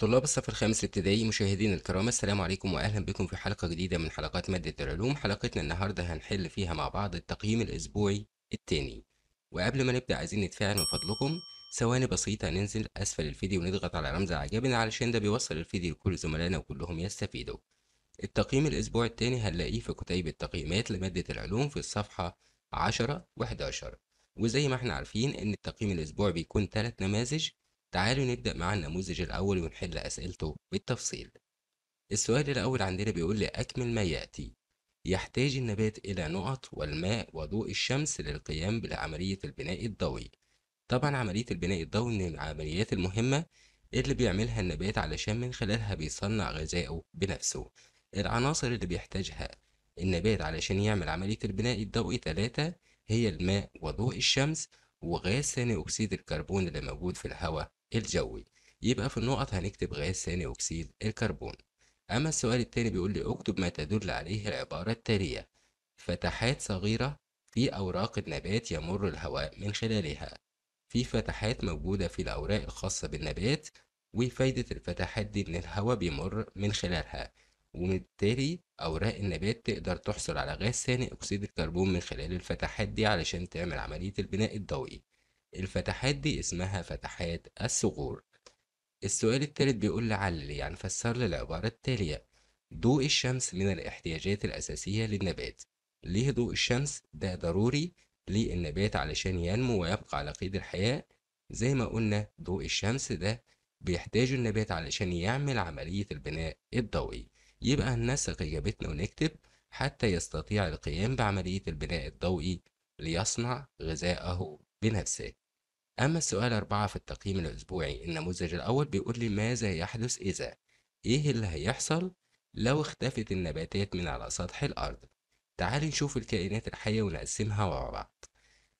طلاب الصف الخامس الابتدائي مشاهدينا الكرام السلام عليكم واهلا بكم في حلقه جديده من حلقات ماده العلوم حلقتنا النهارده هنحل فيها مع بعض التقييم الاسبوعي الثاني وقبل ما نبدا عايزين نتفاعل من فضلكم ثواني بسيطه ننزل اسفل الفيديو ونضغط على رمز اعجابنا علشان ده بيوصل الفيديو لكل زملائنا وكلهم يستفيدوا التقييم الاسبوع الثاني هنلاقيه في كتيب التقييمات لماده العلوم في الصفحه 10 و11 وزي ما احنا عارفين ان التقييم الاسبوع بيكون ثلاث نماذج تعالوا نبدأ مع النموذج الأول ونحل أسئلته بالتفصيل السؤال الأول عندنا بيقول لي أكمل ما يأتي يحتاج النبات إلى نقط والماء وضوء الشمس للقيام بعملية البناء الضوئي طبعا عملية البناء الضوئي من العمليات المهمة اللي بيعملها النبات علشان من خلالها بيصنع غذائه بنفسه العناصر اللي بيحتاجها النبات علشان يعمل عملية البناء الضوئي ثلاثة هي الماء وضوء الشمس وغاز ثاني أكسيد الكربون اللي موجود في الهواء الجوي يبقى في النقط هنكتب غاز ثاني أكسيد الكربون أما السؤال التاني بيقول لي اكتب ما تدل عليه العبارة التالية فتحات صغيرة في أوراق النبات يمر الهواء من خلالها في فتحات موجودة في الأوراق الخاصة بالنبات وفايدة الفتحات دي إن الهواء بيمر من خلالها وبالتالي أوراق النبات تقدر تحصل على غاز ثاني أكسيد الكربون من خلال الفتحات دي علشان تعمل عملية البناء الضوئي الفتحات دي اسمها فتحات الثغور السؤال التالت بيقول لي علل يعني فسر لي العبارة التالية ضوء الشمس من الاحتياجات الأساسية للنبات ليه ضوء الشمس ده ضروري للنبات علشان ينمو ويبقى على قيد الحياة زي ما قلنا ضوء الشمس ده بيحتاج النبات علشان يعمل عملية البناء الضوئي يبقى هننسق إجابتنا ونكتب حتى يستطيع القيام بعملية البناء الضوئي ليصنع غذاءه بنفسه أما السؤال أربعة في التقييم الأسبوعي النموذج الأول بيقول لي ماذا يحدث إذا إيه اللي هيحصل لو اختفت النباتات من على سطح الأرض تعال نشوف الكائنات الحية ونقسمها مع بعض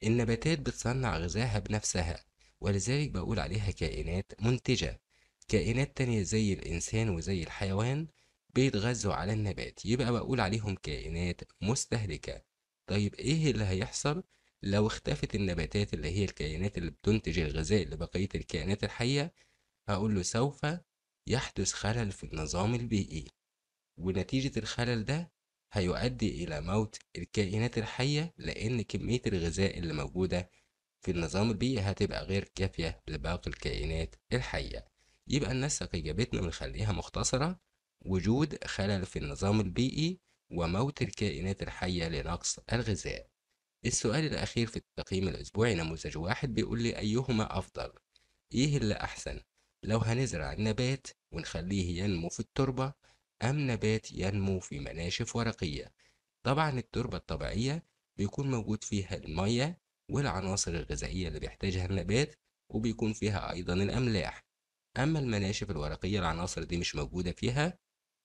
النباتات بتصنع غذائها بنفسها ولذلك بقول عليها كائنات منتجة كائنات تانية زي الإنسان وزي الحيوان بيتغذوا على النبات يبقى بقول عليهم كائنات مستهلكة طيب إيه اللي هيحصل لو اختفت النباتات اللي هي الكائنات اللي بتنتج الغذاء لبقية الكائنات الحية هقول له سوف يحدث خلل في النظام البيئي ونتيجة الخلل ده هيؤدي إلى موت الكائنات الحية لأن كمية الغذاء اللي موجودة في النظام البيئي هتبقى غير كافية لباقي الكائنات الحية يبقى النسق إجابتنا بنخليها مختصرة وجود خلل في النظام البيئي وموت الكائنات الحية لنقص الغذاء السؤال الأخير في التقييم الأسبوعي نموذج واحد بيقول لي أيهما أفضل؟ إيه اللي أحسن؟ لو هنزرع النبات ونخليه ينمو في التربة أم نبات ينمو في مناشف ورقية؟ طبعا التربة الطبيعية بيكون موجود فيها المية والعناصر الغذائية اللي بيحتاجها النبات وبيكون فيها أيضا الأملاح أما المناشف الورقية العناصر دي مش موجودة فيها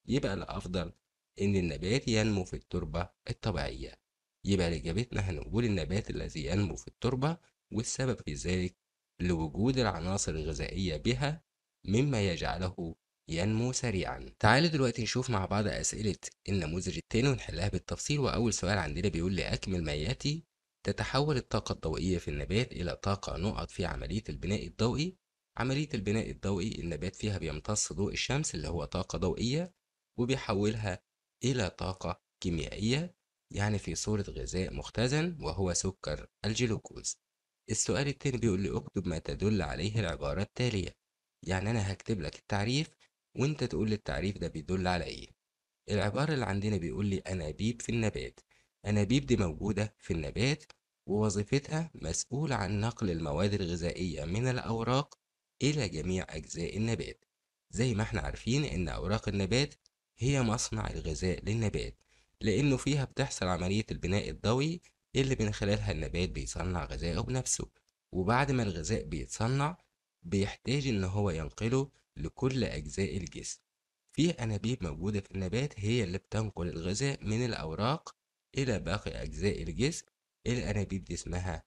يبقى الأفضل إن النبات ينمو في التربة الطبيعية يبقى إجابتنا هنقول النبات الذي ينمو في التربة والسبب في ذلك لوجود العناصر الغذائية بها مما يجعله ينمو سريعا تعالوا دلوقتي نشوف مع بعض أسئلة النموذج التاني ونحلها بالتفصيل وأول سؤال عندنا بيقول لي أكمل ما يأتي تتحول الطاقة الضوئية في النبات إلى طاقة نقط في عملية البناء الضوئي عملية البناء الضوئي النبات فيها بيمتص ضوء الشمس اللي هو طاقة ضوئية وبيحولها إلى طاقة كيميائية يعني في صورة غذاء مختزن وهو سكر الجلوكوز السؤال التاني بيقول لي اكتب ما تدل عليه العبارات التالية يعني أنا هكتب لك التعريف وأنت تقول لي التعريف ده بيدل على إيه العبارة اللي عندنا بيقول لي أنابيب في النبات أنابيب دي موجودة في النبات ووظيفتها مسؤولة عن نقل المواد الغذائية من الأوراق إلى جميع أجزاء النبات زي ما احنا عارفين إن أوراق النبات هي مصنع الغذاء للنبات لأنه فيها بتحصل عملية البناء الضوئي اللي من خلالها النبات بيصنع غذائه بنفسه وبعد ما الغذاء بيتصنع بيحتاج إن هو ينقله لكل أجزاء الجسم في أنابيب موجودة في النبات هي اللي بتنقل الغذاء من الأوراق إلى باقي أجزاء الجسم الأنابيب دي اسمها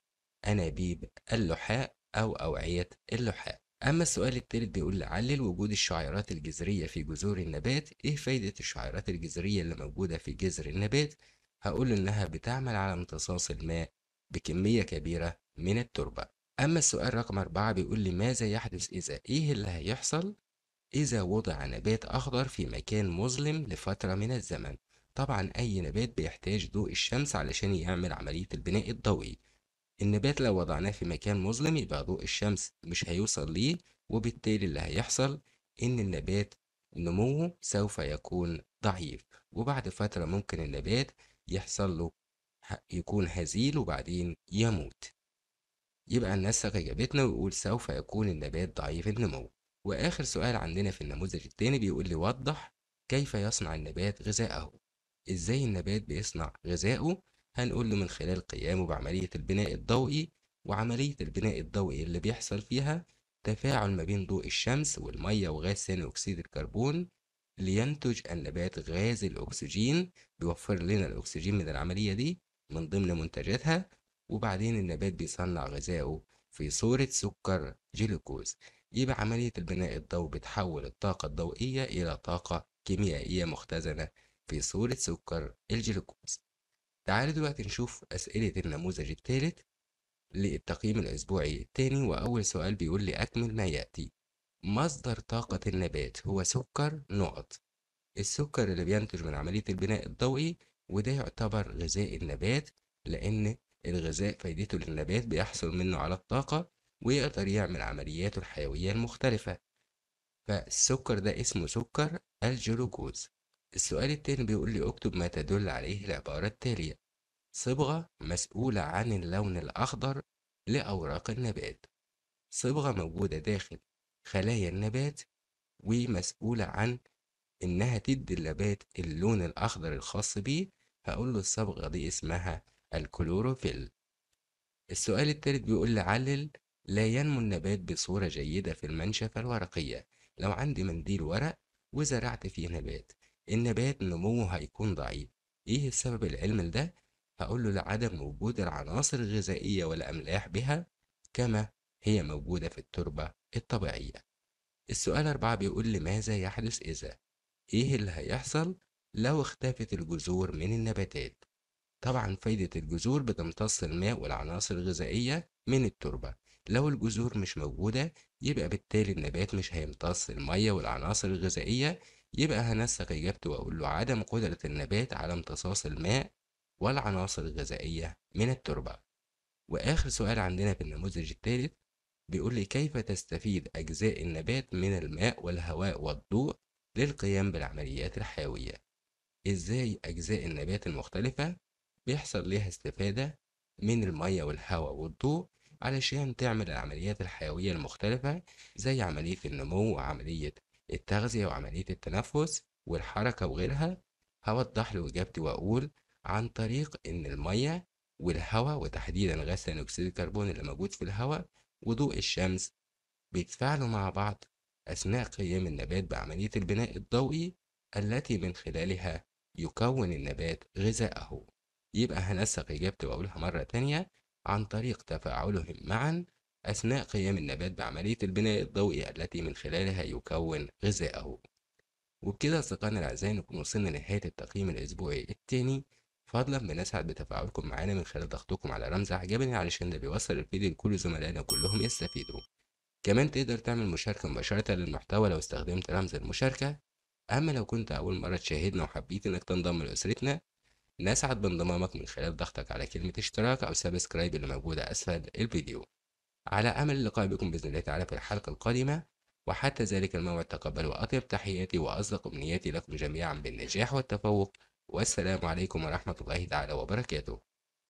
أنابيب اللحاء أو أوعية اللحاء أما السؤال التالت بيقول علل وجود الشعيرات الجذرية في جذور النبات إيه فايدة الشعيرات الجذرية اللي موجودة في جذر النبات؟ هقول إنها بتعمل على امتصاص الماء بكمية كبيرة من التربة أما السؤال رقم أربعة بيقول لي ماذا يحدث إذا؟ إيه اللي هيحصل إذا وضع نبات أخضر في مكان مظلم لفترة من الزمن؟ طبعا أي نبات بيحتاج ضوء الشمس علشان يعمل عملية البناء الضوئي النبات لو وضعناه في مكان مظلم يبقى ضوء الشمس مش هيوصل ليه وبالتالي اللي هيحصل إن النبات نموه سوف يكون ضعيف وبعد فترة ممكن النبات يحصل له يكون هزيل وبعدين يموت يبقى ننسق إجابتنا ويقول سوف يكون النبات ضعيف النمو وآخر سؤال عندنا في النموذج التاني بيقول لي وضح كيف يصنع النبات غذاءه إزاي النبات بيصنع غذاءه هنقول له من خلال قيامه بعملية البناء الضوئي وعملية البناء الضوئي اللي بيحصل فيها تفاعل ما بين ضوء الشمس والمية وغاز ثاني أكسيد الكربون لينتج النبات غاز الأكسجين بيوفر لنا الأكسجين من العملية دي من ضمن منتجاتها وبعدين النبات بيصنع غذائه في صورة سكر جلوكوز يبقى عملية البناء الضوئي بتحول الطاقة الضوئية إلى طاقة كيميائية مختزنة في صورة سكر الجلوكوز تعالوا دلوقتي نشوف أسئلة النموذج الثالث للتقييم الأسبوعي الثاني وأول سؤال بيقول لي أكمل ما يأتي مصدر طاقة النبات هو سكر نقط السكر اللي بينتج من عملية البناء الضوئي وده يعتبر غذاء النبات لأن الغذاء فايدته للنبات بيحصل منه على الطاقة ويقدر يعمل عملياته الحيوية المختلفة فالسكر ده اسمه سكر الجلوكوز السؤال التاني بيقول لي اكتب ما تدل عليه العبارة التالية صبغة مسؤولة عن اللون الأخضر لأوراق النبات صبغة موجودة داخل خلايا النبات ومسؤولة عن إنها تدي النبات اللون الأخضر الخاص بيه هقول له الصبغة دي اسمها الكلوروفيل السؤال التالت بيقول لي علل لا ينمو النبات بصورة جيدة في المنشفة الورقية لو عندي منديل ورق وزرعت فيه نبات النبات نموه هيكون ضعيف ايه السبب العلم لده هقول له لعدم وجود العناصر الغذائيه والاملاح بها كما هي موجوده في التربه الطبيعيه السؤال أربعة بيقول لي ماذا يحدث إذا؟ إيه اللي هيحصل لو اختفت الجذور من النباتات؟ طبعا فايدة الجذور بتمتص الماء والعناصر الغذائية من التربة لو الجذور مش موجودة يبقى بالتالي النبات مش هيمتص المية والعناصر الغذائية يبقى هنسق إجابته وأقول له عدم قدرة النبات على امتصاص الماء والعناصر الغذائية من التربة وآخر سؤال عندنا في النموذج الثالث بيقول لي كيف تستفيد أجزاء النبات من الماء والهواء والضوء للقيام بالعمليات الحيوية إزاي أجزاء النبات المختلفة بيحصل ليها استفادة من المية والهواء والضوء علشان تعمل العمليات الحيوية المختلفة زي عملية النمو وعملية التغذية وعملية التنفس والحركة وغيرها هوضح له إجابتي وأقول عن طريق إن المية والهواء وتحديدا غاز ثاني أكسيد الكربون اللي موجود في الهواء وضوء الشمس بيتفاعلوا مع بعض أثناء قيام النبات بعملية البناء الضوئي التي من خلالها يكون النبات غذاءه يبقى هنسق إجابتي وأقولها مرة تانية عن طريق تفاعلهم معا أثناء قيام النبات بعملية البناء الضوئي التي من خلالها يكون غذائه وبكده أصدقائنا الأعزاء نكون وصلنا لنهاية التقييم الأسبوعي التاني فضلا بنسعد بتفاعلكم معانا من خلال ضغطكم على رمز أعجبني علشان ده بيوصل الفيديو لكل زملائنا كلهم يستفيدوا كمان تقدر تعمل مشاركة مباشرة للمحتوى لو استخدمت رمز المشاركة أما لو كنت أول مرة تشاهدنا وحبيت إنك تنضم لأسرتنا نسعد بانضمامك من خلال ضغطك على كلمة اشتراك أو سبسكرايب اللي موجودة أسفل الفيديو على أمل اللقاء بكم بإذن الله تعالى في الحلقة القادمة وحتى ذلك الموعد تقبلوا أطيب تحياتي وأصدق أمنياتي لكم جميعا بالنجاح والتفوق والسلام عليكم ورحمة الله تعالى وبركاته